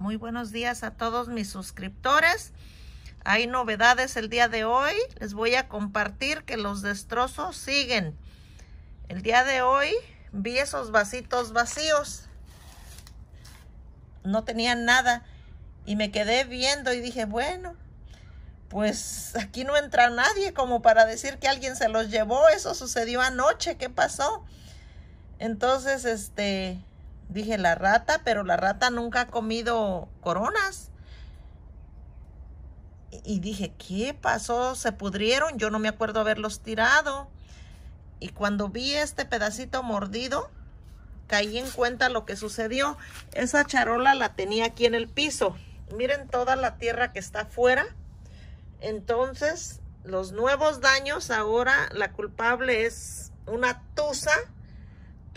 Muy buenos días a todos mis suscriptores. Hay novedades el día de hoy. Les voy a compartir que los destrozos siguen. El día de hoy vi esos vasitos vacíos. No tenían nada. Y me quedé viendo y dije, bueno, pues aquí no entra nadie como para decir que alguien se los llevó. Eso sucedió anoche. ¿Qué pasó? Entonces, este, Dije la rata, pero la rata nunca ha comido coronas. Y dije, ¿qué pasó? ¿Se pudrieron? Yo no me acuerdo haberlos tirado. Y cuando vi este pedacito mordido, caí en cuenta lo que sucedió. Esa charola la tenía aquí en el piso. Miren toda la tierra que está afuera. Entonces, los nuevos daños ahora, la culpable es una tusa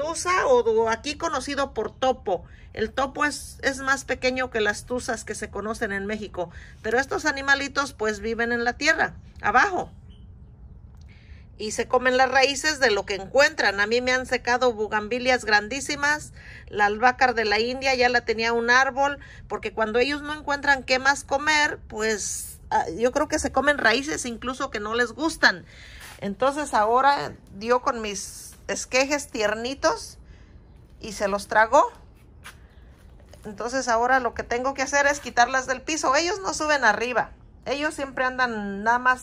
o aquí conocido por topo. El topo es, es más pequeño que las tuzas que se conocen en México, pero estos animalitos pues viven en la tierra, abajo. Y se comen las raíces de lo que encuentran. A mí me han secado bugambilias grandísimas. La albácar de la India ya la tenía un árbol, porque cuando ellos no encuentran qué más comer, pues ah, yo creo que se comen raíces incluso que no les gustan. Entonces ahora dio con mis esquejes tiernitos y se los trago Entonces ahora lo que tengo que hacer es quitarlas del piso. Ellos no suben arriba. Ellos siempre andan nada más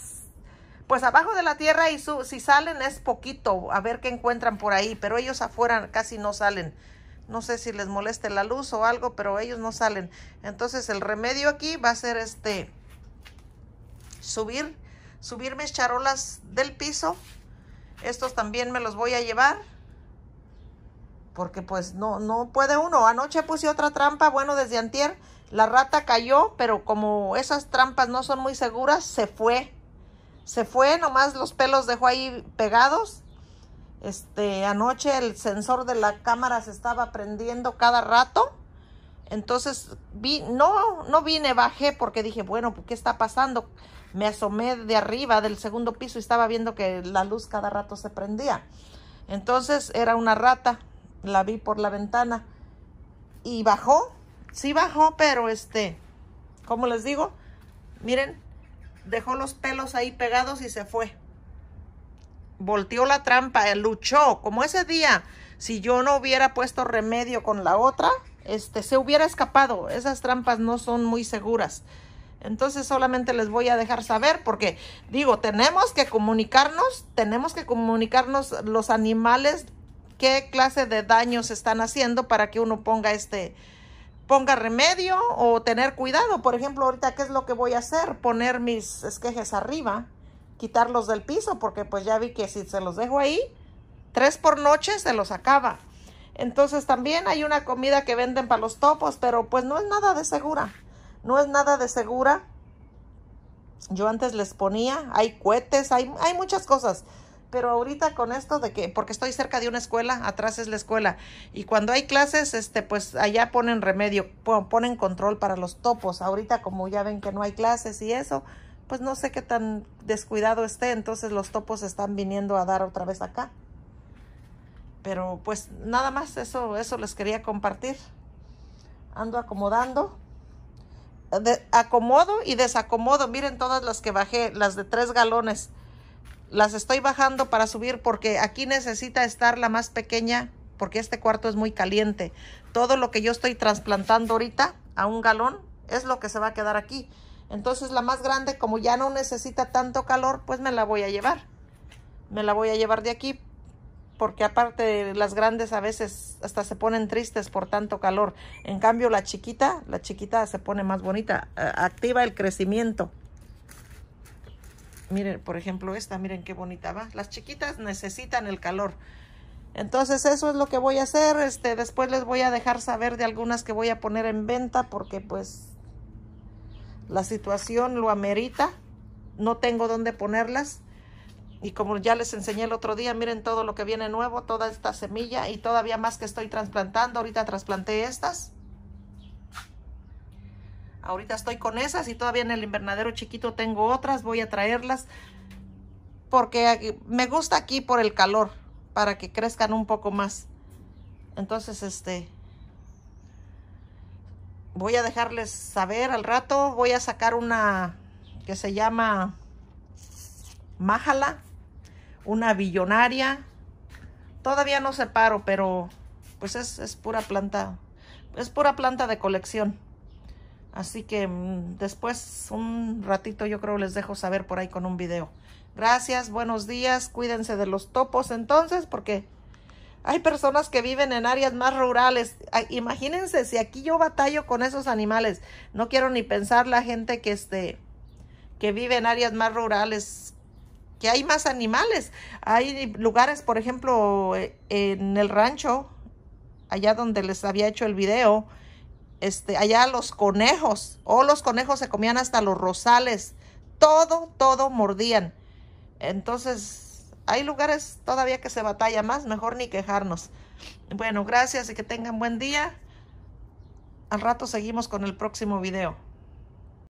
pues abajo de la tierra y si salen es poquito, a ver qué encuentran por ahí, pero ellos afuera casi no salen. No sé si les moleste la luz o algo, pero ellos no salen. Entonces el remedio aquí va a ser este, subir, subir charolas del piso estos también me los voy a llevar. Porque pues no, no puede uno. Anoche puse otra trampa. Bueno, desde antier la rata cayó. Pero como esas trampas no son muy seguras, se fue. Se fue, nomás los pelos dejó ahí pegados. Este, anoche el sensor de la cámara se estaba prendiendo cada rato. Entonces, vi, no, no vine, bajé porque dije, bueno, ¿qué está pasando? Me asomé de arriba del segundo piso y estaba viendo que la luz cada rato se prendía. Entonces era una rata, la vi por la ventana y bajó, sí bajó, pero este, como les digo, miren, dejó los pelos ahí pegados y se fue. Volteó la trampa, luchó, como ese día, si yo no hubiera puesto remedio con la otra, este, se hubiera escapado. Esas trampas no son muy seguras. Entonces solamente les voy a dejar saber porque digo, tenemos que comunicarnos, tenemos que comunicarnos los animales qué clase de daños están haciendo para que uno ponga este ponga remedio o tener cuidado. Por ejemplo, ahorita qué es lo que voy a hacer? Poner mis esquejes arriba, quitarlos del piso porque pues ya vi que si se los dejo ahí tres por noche se los acaba. Entonces también hay una comida que venden para los topos, pero pues no es nada de segura. No es nada de segura. Yo antes les ponía, hay cohetes, hay, muchas cosas. Pero ahorita con esto de que, porque estoy cerca de una escuela, atrás es la escuela. Y cuando hay clases, este, pues allá ponen remedio, ponen control para los topos. Ahorita como ya ven que no hay clases y eso, pues no sé qué tan descuidado esté. Entonces los topos están viniendo a dar otra vez acá pero pues nada más eso, eso les quería compartir. Ando acomodando. acomodo y desacomodo. Miren todas las que bajé, las de tres galones. Las estoy bajando para subir porque aquí necesita estar la más pequeña porque este cuarto es muy caliente. Todo lo que yo estoy trasplantando ahorita a un galón es lo que se va a quedar aquí. Entonces la más grande, como ya no necesita tanto calor, pues me la voy a llevar. Me la voy a llevar de aquí porque aparte las grandes a veces hasta se ponen tristes por tanto calor. En cambio la chiquita, la chiquita se pone más bonita, eh, activa el crecimiento. Miren, por ejemplo esta, miren qué bonita va. Las chiquitas necesitan el calor. Entonces eso es lo que voy a hacer. Este, después les voy a dejar saber de algunas que voy a poner en venta porque pues la situación lo amerita. No tengo dónde ponerlas y como ya les enseñé el otro día, miren todo lo que viene nuevo, toda esta semilla y todavía más que estoy trasplantando. Ahorita trasplanté estas. Ahorita estoy con esas y todavía en el invernadero chiquito tengo otras. Voy a traerlas porque me gusta aquí por el calor para que crezcan un poco más. Entonces, este, voy a dejarles saber al rato. Voy a sacar una que se llama májala una billonaria. Todavía no se paro, pero pues es, es pura planta, es pura planta de colección. Así que mm, después, un ratito, yo creo les dejo saber por ahí con un video. Gracias, buenos días, cuídense de los topos entonces, porque hay personas que viven en áreas más rurales. Imagínense si aquí yo batallo con esos animales. No quiero ni pensar la gente que, esté que vive en áreas más rurales, hay más animales. Hay lugares, por ejemplo, en el rancho, allá donde les había hecho el video, este, allá los conejos, o los conejos se comían hasta los rosales, todo, todo mordían. Entonces, hay lugares todavía que se batalla más, mejor ni quejarnos. Bueno, gracias y que tengan buen día. Al rato seguimos con el próximo video.